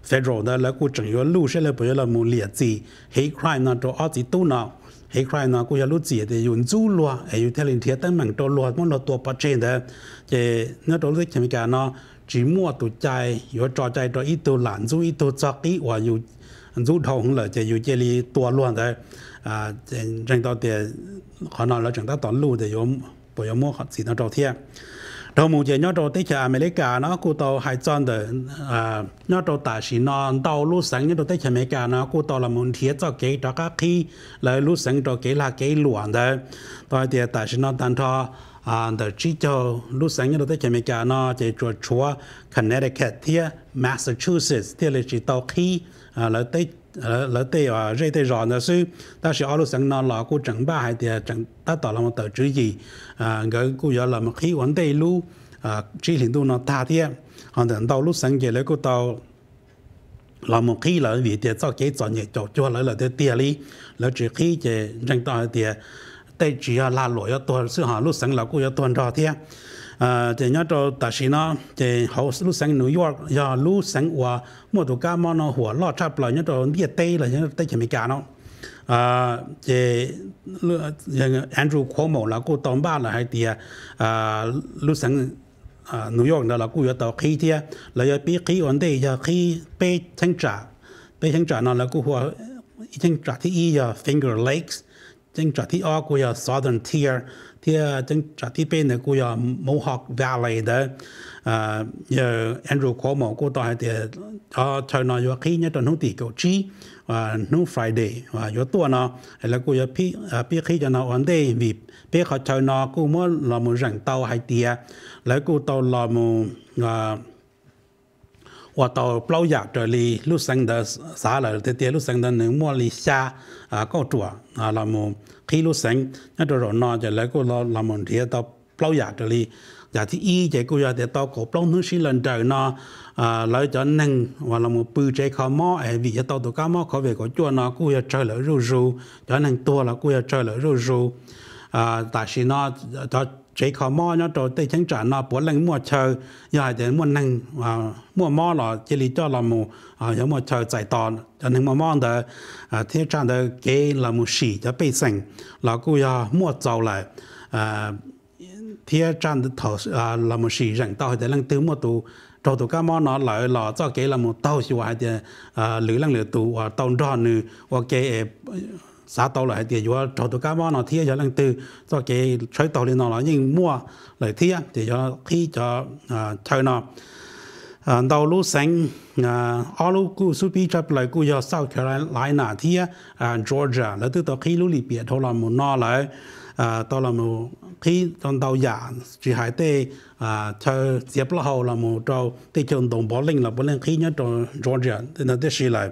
federal 的来过整个路上来不要了么列子 hate crime 那做二级多呢 hate crime 那过要路子的用租路啊，还有天灵天等门多路，么了多不正的，这那多路前面讲呢，只摸ตัวใจ有抓ใจตัว一ตัวหลาน租一ตัวจักอีว่าอยู่租ทอง了，就有这里多乱的啊，整整到的可能了整到短路的有不要摸好几那照片。đầu mùa giờ nhớ đầu tới chợ America nó cô tàu hai trăm đờ à nhớ đầu ta chỉ nó tàu lúc sáng nhớ đầu tới chợ America nó cô tàu là muốn thiết cho cái đó các khi là lúc sáng cho cái là cái luận đó tôi địa ta chỉ nó tan thọ à để chỉ cho lúc sáng nhớ đầu tới chợ America nó chỉ cho chúa Connecticut thiệt Massachusetts thiệt là chỉ tàu khi à là tới nữa hay 呃，那对啊，这对啥呢？所以，但是阿拉生那老古整吧，还得整，他到了么到之意，啊，个古要了么黑文对路，啊，这领导呢他的，啊，等到路生起来古到。là một khi là vì để cho cái cho nhẹ cho cho lại là để tiền đi là chỉ khí để rằng ta để đây chỉ là lỗi ở tuần sự họ lúc sáng là cũng ở tuần đó thế à thì nhớ cho ta sĩ nó thì hậu lúc sáng New York giờ lúc sáng qua mua đồ cá món nó หัวลอดชับเลย nhớ cho biết tây là nhớ tây chỉ mấy cả nó à thì Andrew Cuomo là cô tóm ba là hai tia à lúc sáng New York đó là cô yêu tàu khí tia là yêu biết khí ổn định giờ khí bê thanh trả bê thanh trả nó là cô hoa thanh trả thì y giờ Finger Lakes thanh trả thì ở cô giờ Southern Tier Ờ, ờ, thì chúng trả tiếp bên này cũng có mẫu học ra lại đó à giờ Andrew có mẫu cũng tại thì ở thời nào có khi nhất trong tỷ cầu chi và nó Friday và có tua nó là cũng có pi pi khi cho nó ổn đây vì pi họ thời nào cũng mới là một rằng tàu hay tiệt lại cũng tàu làm một 我到老家这里，路上的啥了？在铁路上的能摸里下啊，搞住啊，那么黑路上那这种呢，就来过了，那么直接到老家这里。giả à, à, dạ thì y chế cô giả để tao cổ plong hướng sĩ lần trời nó à, lấy cho nâng và là một bự chế khó mò ấy vì tao tụ cá mò khó về có chua nó cô giả trời lỡ rù rù cho nâng tua là cô giả trời lỡ rù rù à tại sĩ nó cho chỉ khó mò nó rồi tây chẳng trả nó bốn lên mua chờ giờ để mua năng à, mua mò là chỉ lý cho là mù à, giờ mua chờ giải tỏ cho nên mua mò đó à, thế chẳng đó cái là mù xỉ cho bị sinh, là cô giờ mua giàu lại thế chẳng đó thầu là mù xỉ rằng tao để lần thứ mua tù cho tụi cái mò nó lại là cho cái là một tàu chỉ hoài thì lưỡi lần lưỡi tụ tàu đòn nữa hoặc cái xã tàu lại thì vừa trâu tụ cá mò nó thiê cho lần từ cho cái chơi tàu lên nó là những mua lại thiê thì cho khi cho à, chơi nó à, đầu lúc sáng ở lúc cũ suy bị chấp lại cũ giờ sau khi lại lại nà thiê Georgia là từ đó khi lúc lịch biệt thôi là một nó lại đó à, là một khi trong đầu giả chỉ hai tê à chờ tiếp là hậu là một trâu tê chồng đồng bỏ linh là bỏ linh khi nhớ trâu Georgia thì nó thế xí lại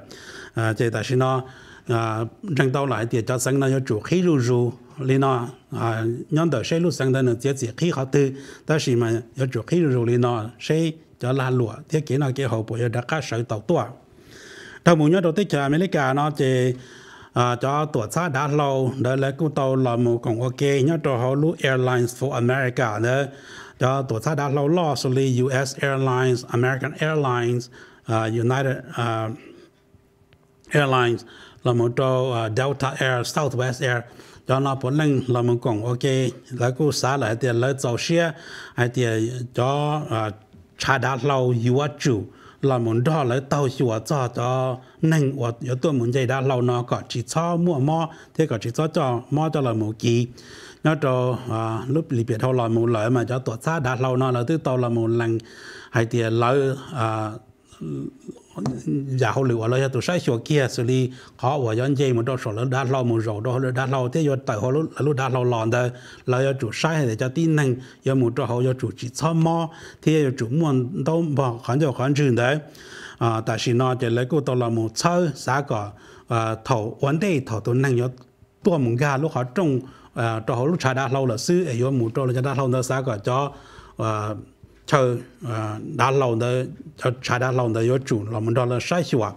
à chế tại sao à răng tao lại thì cho sang nó cho chủ khí ru ru lên nó à nhân đời sẽ lúc sang đó nó chỉ chỉ khí họ tư ta chỉ mà cho chủ khí ru ru lên nó sẽ cho là lụa thế kỹ nó cái hậu bộ cho đã cá sợ tàu tua đầu mùa nhớ đầu tiết chờ America nó chỉ à cho tổ chức đã lâu đó là cũng tàu là một công ok nhớ cho họ lúc Airlines for America đó cho tổ chức đã lâu lo xử lý US Airlines American Airlines uh, United uh, Airlines là một trò Delta Air Southwest Air cho nó bốn lần là một cùng ok lấy cô xả lại thì lấy tàu xe hay thì cho trà đã lâu yêu chủ là một đó lấy tàu chùa cho cho nâng và yếu tố muốn dây đã lâu nó có chỉ cho mua mò thì có chỉ cho cho mò cho là một kỳ nó cho à, lúc lì biệt hậu là một lợi mà cho tuột xa đã lâu nó là thứ tàu là một lần hay thì lấy à, giả hồ lửa là tôi sai sửa kia xử lý khó và dân dây một đôi số, lớn đá lau một rổ đôi đá lau thế rồi tại họ lúc lúc đá lau lòn đời là do chủ sai để cho tin năng do một đôi họ do chủ chỉ tham mò thế do chủ muốn đâu mà khán cho khán trường đấy à tại vì nó chỉ lấy cô tôi là một sơ xã cả à thầu vấn đề thầu tôi năng do tua một gà lúc họ trông à cho họ lúc trái đá lâu là sư ấy do một đôi là đá lau nó xã cả cho à cho ờ đã lâu đó cho trái đã lâu đó có chủ là mình đó là sai xua à.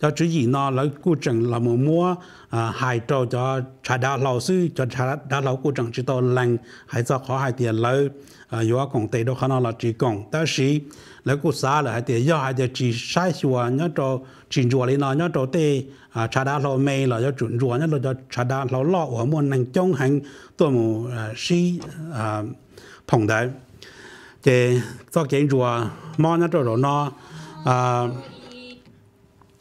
cho chỉ gì nó là cố trình là một mua à ờ, hai trâu cho trái đã lâu sư cho trái đã lâu cố trình chỉ tôi lần hay cho khó hai tiền lâu à yếu công ty đó khả năng là chỉ công đó là lấy cố xa là hai tiền do hai tiền chỉ sai xua à, nhớ cho chỉ rùa lên nó nhớ cho tê à trái đã lâu mê là cho chuẩn rùa nhớ cho trái đã lâu lọ ở môn năng chống hành tôi một sĩ à phòng đấy chế cho chế rùa mò nó rồi nó à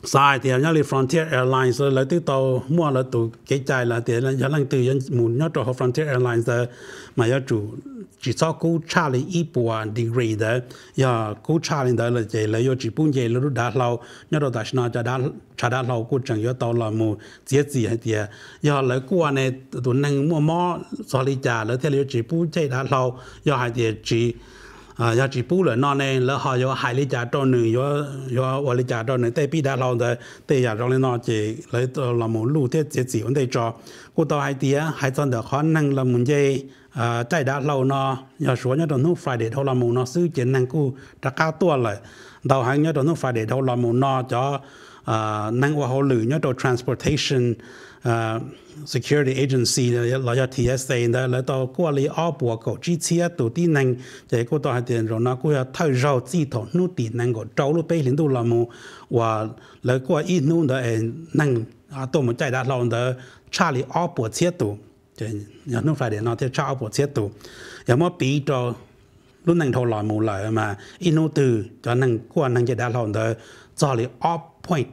sai thì nhớ là Frontier Airlines là từ tàu mua là tụ kế chạy là thì là nhớ là từ dân muốn nhớ cho Frontier Airlines mà nhớ chủ chỉ sau cú trả lại ít bộ degree đó giờ cú trả lại đó là chỉ là do chỉ bốn giờ lúc đã lâu nhớ đó tại sao cho đã trả đã lâu cô chẳng nhớ tàu là mù dễ gì hay gì giờ lấy cô này tụ năng mua mua xóa lý trả lấy theo chỉ bốn giờ đã lâu giờ hai thì chỉ à chỉ bù là non này là họ có hai lý giá cho nên có có một lý giá cho nên tại bị đã lâu rồi tại giờ trong nó chỉ lấy là một lũ thế chỉ chỉ vấn đề cho cô tao hai tía hai tuần được khả năng là mình chơi à đã lâu nó giờ số nhớ trong lúc Friday thôi là một nó ซื้ chuyện năng cô đã cao tua rồi đầu hàng nhớ trong lúc Friday thôi là một nó cho à năng hồ lử nhớ trong transportation uh, security agency là do TSA đó là to qua lý ở bộ cổ GTA tổ tí năng để cô to hai tiền rồi nó cô thay rau chỉ thọ nô năng của trâu lúc bây lính đâu là và là cô ít nô đó năng à tôi muốn chạy đã lâu đó cha lý bộ chế tổ thì nhà phải để nó theo cha bộ chế tổ nhà mà bị cho lúc năng thầu lại mù lại mà ít nô từ cho năng qua năng chạy đã lâu đó cho lý ở point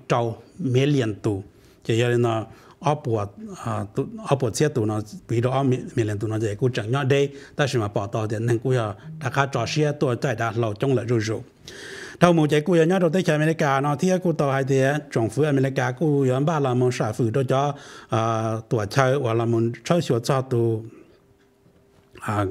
million tổ thì giờ nó opwa opwa che tu na pi do mi len tu nó je ku chang nya đây, ta shi mà pa ta de nang cũng ya ta ka cho shi tu tai đã lo chong la rồi rồi. Đầu một chạy cua nhớ đầu tới chạy cả, nó thì cua tàu hay thì trong Mỹ cả cua yon ba là một sản phụ đó cho à tuổi chơi hoặc là một chơi sửa cho tù à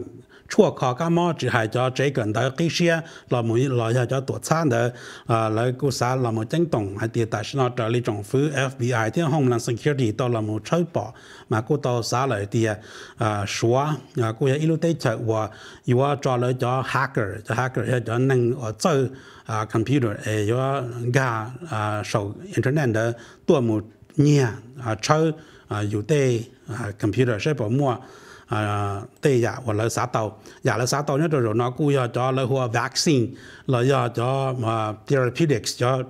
chua khó cá mò chỉ hai cho chế gần tới cái xe là mỗi là hai cho tổ sản đó à lấy cô xã là một chân tổng hay tiền tài sản trợ lý trong phứ FBI thì không làm security đó là một chơi bỏ mà cô tổ xã lại thì à xóa à cô ấy lúc tới chơi và vừa cho lấy cho hacker cho hacker hay cho năng ở chơi à computer ấy cho gà à sầu internet đó tua một nhà à chơi à dùng tay à computer sẽ bỏ mua à tê giả hoặc là xã tàu giả là xã tàu nhất rồi nó cũng giờ cho là hoa vaccine là giờ cho mà therapeutics cho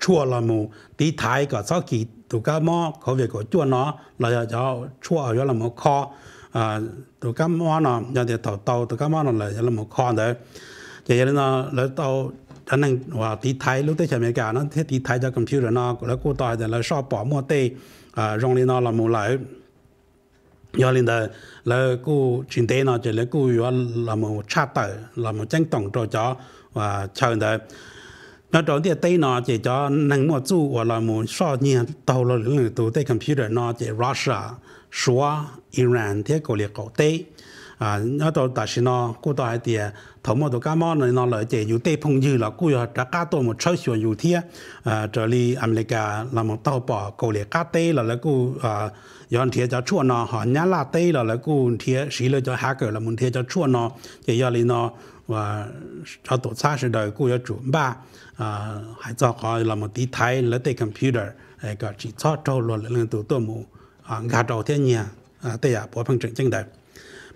chua là mù tí thái cả sau kỳ tụ cá mò có việc của chua nó là giờ cho chua ở đó là một kho à tụ cá mò nó giờ thì tàu tàu tụ cá mò nó là là một kho đấy vậy nên là là tàu anh nên và tí thái lúc tới chợ Mỹ cả nó thế tí thái cho computer nó là cô tỏi thì là shop bỏ mua tê à rong lên nó là mù lại 要领导来个军队呢，就来个要那么插头，那么正当着家啊，强的。那早点对呢，就叫能么做，我那么少年到了领导对 computer 呢，就 Russia、说 Iran 这个里搞对。啊，那到但是呢，古代的头毛都干嘛呢？那来的有对朋友了，古要这加多么抽象有天，啊，这里俺们个那么到把狗来加对了，那古啊，有天就出呢，哈，伢拉对了，那古天谁了就下个了，明天就出呢，这要里呢，我找多差事的古要准备啊，还找好那么地台了对 computer，哎个只找找了了都多么啊，按照天呢，啊，对呀，不碰正经的。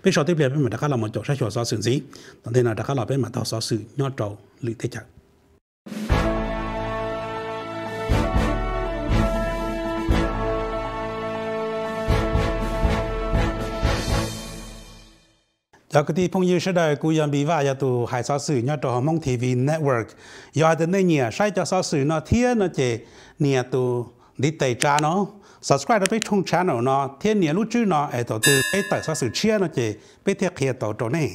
bây giờ tiếp liệu bên mà đã có là một chỗ sẽ chỗ do sự gì còn thế là đã có là bên mà tao do sự nho trầu lự thế chẳng cho cái thì phong yêu sẽ đời cú yam bị vạ ya tu hải sao sử nho trò mong TV network giờ từ nơi nhỉ sai cho sao sử nó thiên nó chỉ nhỉ tu đi tẩy trả nó subscribe đối với chung channel nó thiên nhiên lúc chứ nó ai tổ tư cái tại sao sự chia nó chỉ biết thiết kế tổ tổ này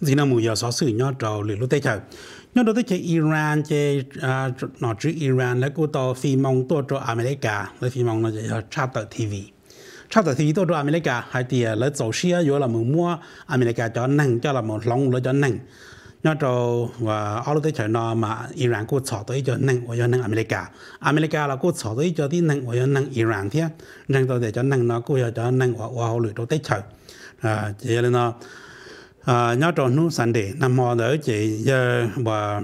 gì nào mù giờ xóa sự nhau trầu lịch lúc tây chờ nhưng đối với chế Iran chế à, nó chữ Iran lấy cô tàu phi mong tua cho America lấy phi mong nó chế cha tờ TV sau đó thì tôi cho America hay thì lấy dầu xe rồi là mình mua America cho nặng cho là một lòng lấy cho nặng nó cho và ở đây chợ nó mà Iran cũng chọn tới cho nặng và cho nặng America America là cũng chọn tới cho đi nặng và cho nặng Iran thế nặng tôi để cho nặng nó cũng cho nặng và họ lựa cho tới chợ à là nó nhớ cho nó sản để nằm mò đỡ chỉ và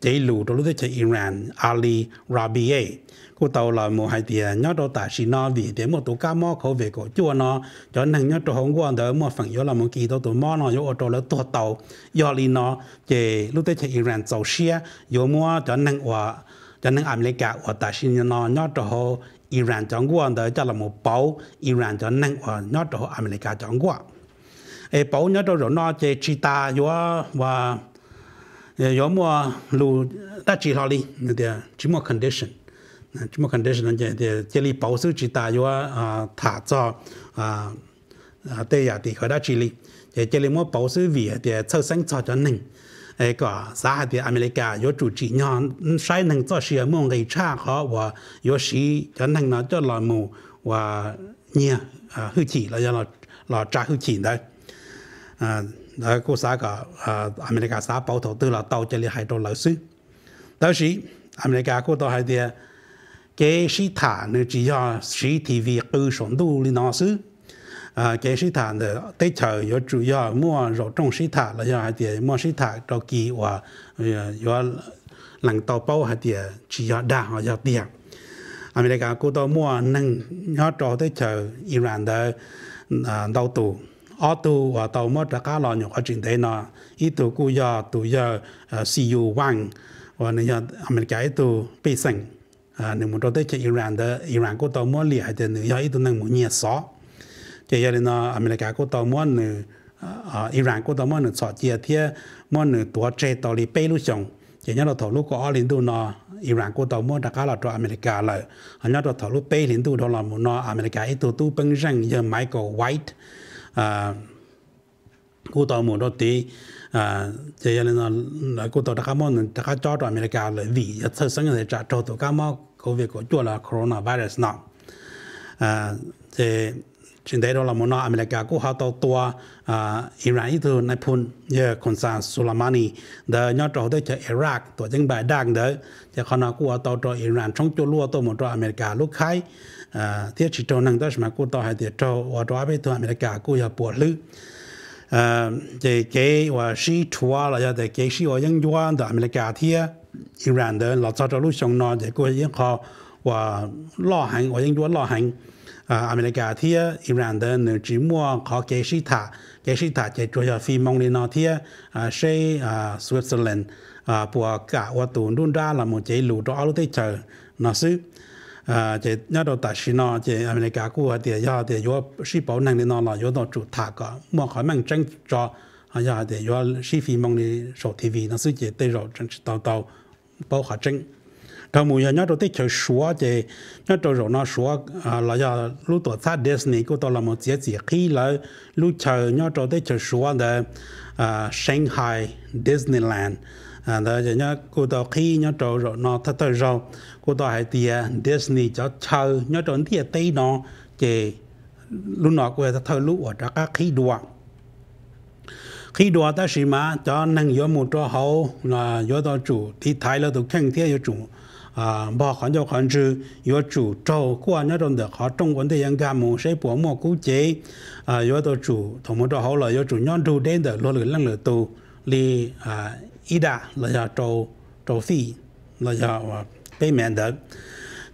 chỉ lựa cho tới chợ Iran Ali Rabieh cô tàu là một hai tiền nhớ đồ tả xí nó vì để một tổ cá mò khẩu về cổ chùa nó cho nên nhớ đồ không quan đỡ một phần yếu là một kỳ tàu tổ mò nó yếu ở chỗ là tổ tàu do lý nó chỉ lúc tới chỉ Iran tàu xia yếu mua cho nên hòa cho nên America hòa tả xí nó nhớ đồ Iran chọn quan đỡ cho là một bảo Iran cho nên hòa nhớ đồ America chọn quan ai bảo nhớ đồ rồi nó chỉ chỉ ta yếu và yếu mua lu ta chỉ họ đi thì chỉ một condition 这么 condition 这这这里保守之大约啊，他做啊啊对呀的和他这里，这这里么保守为的出生做着能，哎个啥的阿美利加有组织呢，谁能做些么个差和我有谁就能呢做了么我呢啊后期了要了了扎后期的，啊那个啥个啊阿美利加啥包头都了到这里还到老师，但是阿美利加过到还的。cái sĩ thả nữa chỉ do sĩ thì vì cư sống tu lên nó xứ à cái sĩ thả nữa tới chờ do chủ yếu mua rồi trong sĩ thả là do thì mua sĩ thả cho kỳ và do lằng tàu bao hay thì chỉ do đa họ do tiền America cô tôi mua nâng nhớ cho tới chờ Iran đó à, đầu tù ở tù và tàu mất trả cá lò nhục ở trên thế nó ít tù cô giờ tù giờ CU one và nên giờ America ít tù bị sành à nếu muốn cho tới chỉ Iran đó Iran có tàu mua lì hay là nếu ấy ít năng muốn nhiệt só chế giờ nó America có tàu mua nữa ờ, ờ, Iran có tàu mua nữa sọ chia thế, mua nữa tua chế tàu lì bay lúc chồng chế nhớ là thầu lúc có ở liên tu nó Iran có tàu mua đặc cá là cho America lại họ nhớ là thầu lúc bay liên tu đó là một nó America ấy tu tu bưng răng như Michael White à cô tàu mua đó thì à chế giờ nó cô tàu đặc cá mua đặc cá cho cho America rồi vì thật sự người ta trả cho tàu cá mua có việc có chua là coronavirus nào à thì trên đây đó là món nào America cũng hao tàu tua à Iran ít hơn nay phun giờ còn sang Soleimani để nhớ trò tới cho Iraq tổ chức bài đảng đấy thì khi nào cũng hao tàu cho Iran trong chỗ lúa tôi một trò America lúc khai à thiết chỉ trâu năng tới mà cũng tàu hay thiết trâu và trò bên thua America cũng giờ buồn lư à, thì cái và sĩ thua là giờ thì cái sĩ và những doanh ở America thì 仍然的老早朝路上呢，这个也好我老行，我应多老行。啊，阿美利加ที่อิหร่านเดินหนึ่งจีมัวขอเกชิตาเกชิตาจะตัวจะฟีมองลีนอที่อ่าใช้อ่าสวิตเซอร์แลนด์อ่าปัวกะวัตุนรุ่นด้าละมุเจลูดอลุเตเจอนอซึอ่าจะยอดตัดชินอจะอเมริกากูเดียยอเดียยอชีเปานังลีนอหลอยอดจุดถากก็มัวขอมั่งจังจอยอเดียยอชีฟีมองลีโชทีวีนอซึเจเตโรจังชิตาวตาว bao khả trinh đó mùi nhà nhớ tới chơi xóa thì nhớ tôi rồi nó xóa là giờ lúc tôi sát Disney của tôi là một chiếc chiếc khi là lúc chơi nhớ tôi tới chơi xóa là Shanghai Disneyland à đó giờ nhớ cô tôi khi nhớ tôi rồi nó thật tôi rồi cô tôi hãy tiề Disney cho chơi nhớ tôi tiề tây nó thì lúc nào cô thật thời lúc ở đó các khi đoạn khi đó ta sĩ mà cho năng yếu một chỗ hậu là yếu đó chủ thì thay là được kinh tế yếu chủ à bỏ khỏi cho khỏi trừ yếu chủ trâu qua nhớ trong được họ trong vấn đề yang gam một sẽ bỏ một cú chế à yếu đó chủ thằng một chỗ hậu là yếu chủ nhon trù đến được lo lửa lăng lửa tù li à ida là giờ trâu trâu phi là giờ à, bên mẹ được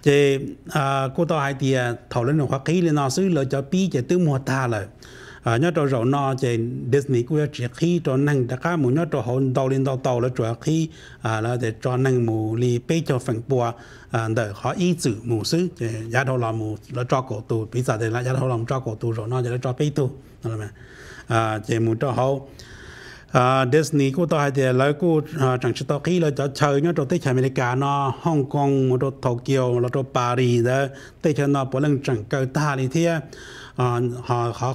thì à cô tao hai thì thảo luận được hoa kỹ lên nó xứ là cho pi cho tư mua ta rồi à nhớ rồi nó chơi Disney cũng chỉ khi cho năng đã cá muốn nhớ họ đầu lên đầu đầu là cho khi à, là để cho năng mù li bê cho phần bùa à, để họ ý chữ mù sư thì giá đầu làm mù cho cổ tù bây giờ à, thì là giá đầu làm cho cổ tù rồi nó là cho bê tù là mà à chơi cho họ Disney cô tôi thì lấy cô chẳng chỉ tôi khi là cho chơi nhá cho tới Mỹ America nó Hong Kong một chỗ Tokyo một chỗ Paris đó tới chơi nó bốn lần chẳng cầu ta thì thế họ họ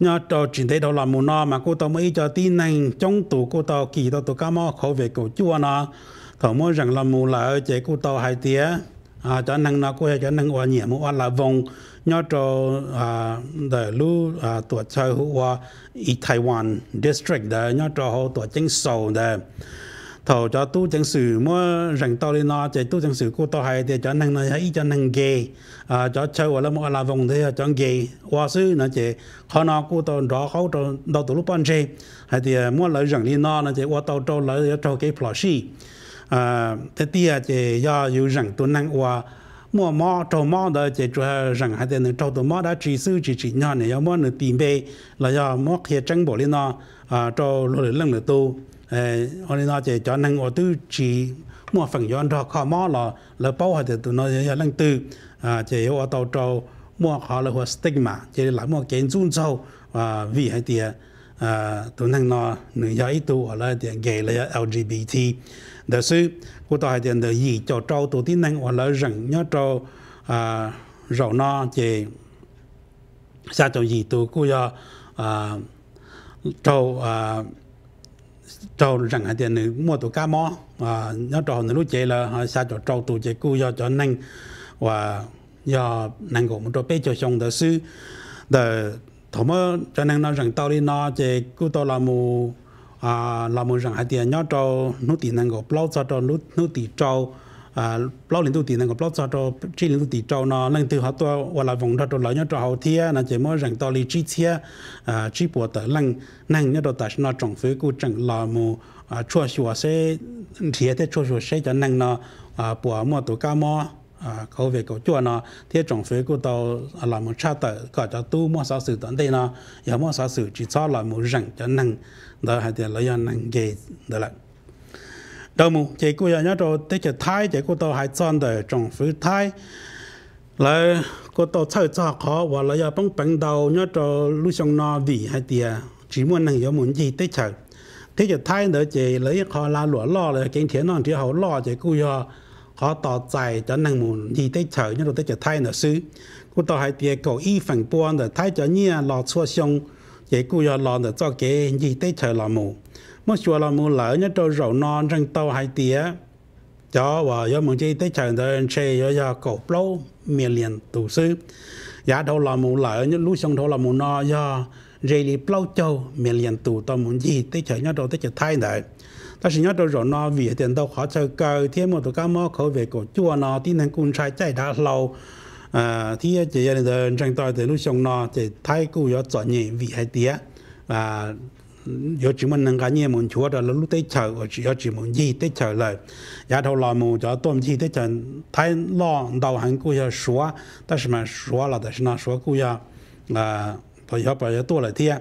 nhờ trò chuyện thấy đâu là mù nó mà cô tao mới cho tin này trong tủ cô tao kỳ tao tụ cá mò khẩu về cổ chua nó thảo mới rằng là mù là ở chế cô tao hai tía à cho năng nó cô cho năng oa nhẹ mua là vùng nhớ cho à đời lu à tuổi chơi hữu hoa Taiwan district đời nhớ cho họ tuổi chính sầu đời thầu cho tu chẳng sử mua rảnh to lên nó chạy tu chẳng sử cô to hay thì cho năng này hãy cho năng ghê à cho chơi ở là một là vùng thế cho ghê hoa sư nó chạy khó nó cô to đó khó cho đầu tụ lúc ban chơi hay thì à, mua lợi rảnh lên nó nó chạy qua tàu trâu lợi cho cái ploshi à thế thì chạy do dù rảnh tu năng qua mua mò trâu mò đó chỉ cho rằng thì tên trâu tụ mò đã chỉ sư chỉ chỉ nhau này có mò tìm về là do mò kia chân bộ lên nó à trâu lười lăng nửa tu ở ờ, đây nói chỉ cho năng ở tư chỉ mua phần yon đó khó mò là là bao hạt tụi nó là năng chỉ ở tàu trâu mua là hoa stigma chỉ là mua kiến run sâu và ờ, vì hay tiền ờ, à năng nó nữ giới tụ ở là tiền gay là LGBT đó sư của tàu hay tiền để gì cho trâu tụi tin năng ở là nhớ trâu à nó chỉ sao cho gì tụi cô à trâu trâu rằng hai tiền này mua tổ cá mò và nhớ trâu này lúc chạy là họ à, xa cho trâu tụ chạy cú do cho năng và do năng cũng một trâu bé cho xong đời sư đời thổ mơ cho nên nó rằng tao đi nó chạy cú tao là mù à là mù rằng hai tiền nhớ trâu nút tiền năng cũng lâu cho trâu nút nút tiền trâu à lo liên tục thì năng có cho cho chỉ liên tục thì nó lần từ họ tôi hoặc là vùng đó tôi lấy nhau cho hậu thiên là chỉ mỗi rằng to lý à, chi thiên à chỉ bộ tới lần năng nhau đó tại nó trồng phế của trồng là mù à chua chua sẽ thế chua chua cho năng nó à bộ mua tổ cá mua à khẩu về khẩu chua nó thế trồng phế của tàu là một cha tờ cả cho tu mua sáu sự tận đây nó giờ mua sáu sự chỉ cho là một rằng cho năng đó hay là lấy năng gì đó là đầu mù chỉ có nhà chỗ để cho thái chỉ có tàu hải sản để trồng phủ thái là có tàu chơi cho khó và là giờ bằng bằng đầu nhà chỗ lúc sông nó vì hay tiề chỉ muốn năng yếu muốn gì để chơi thế cho thái nữa chỉ lấy khó là lúa lo là kinh thiên non chỉ hậu lo chỉ có giờ khó tỏ chạy cho năng muốn gì để chơi nhà đó để cho thái nữa xứ có tàu hải tiề cầu y phẳng buôn để thái cho nhia lo chua sông chỉ có giờ lo để cho cái gì để chơi làm mù mất chùa là mua lỡ nhất trâu rầu non răng tàu hai tía cho và do mong chi tới chờ tới xe do do cổ lâu miền liền tù sư giá đâu là mua lỡ nhất lũ sông đâu là mua no do rê li lâu châu miền liền tù tao muốn gì tới chờ nhất trâu tới chờ thay nữa ta chỉ nhất trâu rầu no vì tiền đâu khó chơi cờ thêm một tổ cá mò khẩu về cổ chùa nó tin thằng cún trai chạy đã lâu à thì chỉ là rằng tôi thì lũ sông nó thì thay cụ do chọn nhị vị hai tía và 有專門人家嘢門處啊，路啲 chờ 或者有專門嘢啲 chờ 嚟，也頭來門就多唔知啲陣睇浪到很故要說，但是嘛說了，但是那說故要啊，佢有把嘢多嚟啲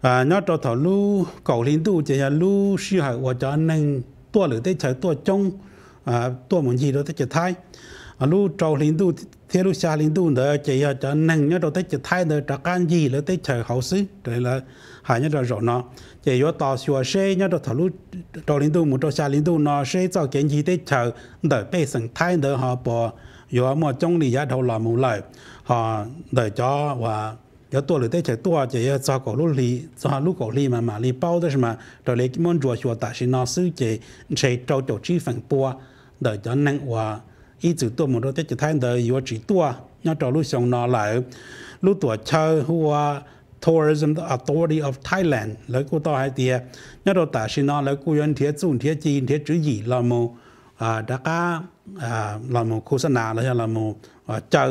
啊，那到頭路舊年都就係路書係或者能多嚟啲就多中啊多門嘢都得就睇。lu trâu linh tu thế lu xa linh tu nữa chị ở à, cho nâng nhớ đầu tới chỉ thay được trả can gì nữa tới chờ hậu xứ rồi là hai nhớ đầu rồi nó chị có tàu xua xe nhớ đầu thảo lu trâu linh tu một trâu xa linh tu nó xe cho kiến gì tới chờ đợi bê sừng thay được họ bỏ có mà trong lý giá đầu là một lời họ đợi cho và có tôi lấy tới chơi tôi chỉ à, cho cổ lúc lì cho lúc cổ lì mà mà lì bao đó mà rồi lấy cái món rùa chùa tại sinh nó sư chỉ sẽ trâu chỗ chi phần bùa đợi cho năng hòa 一直多么多在就谈的有几多，要找路上拿来，路多车或 Tourism Authority of Thailand แล้วกูต่อให้เตียนี่เราตัดสินอแล้วกูยันเทียจุนเทียจีนเทียจื้อหยีเราโมอ่าดักก้าอ่าเราโมโฆษณาแล้วเราโมเจอ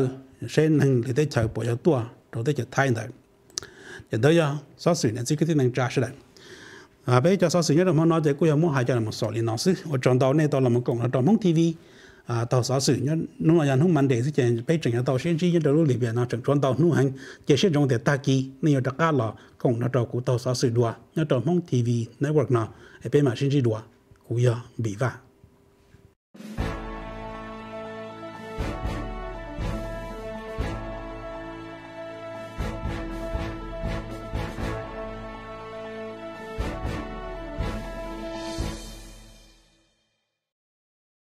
เส้นหนึ่งหรือได้เจอปวดตัวเราได้จะไทยเลยจะได้ยังสอสื่อเนี่ยสิ่งที่นั่งจ้าใช่ไหมอ่าไปจะสอสื่อเนี่ยเราไม่น้อยใจกูยังมั่วหายใจเราโมสอนลีนอซึว่าจอนตอนนี้ตอนเราโมกงเราตอนมองทีวี啊，到啥时候？侬讲侬满地是讲北京啊，到县级一道路里边那城川到侬还这些种的打机，你要打卡了，讲那照顾到啥时候啊？那到蒙 TV network 呢，哎，别嘛甚至多，古要比吧。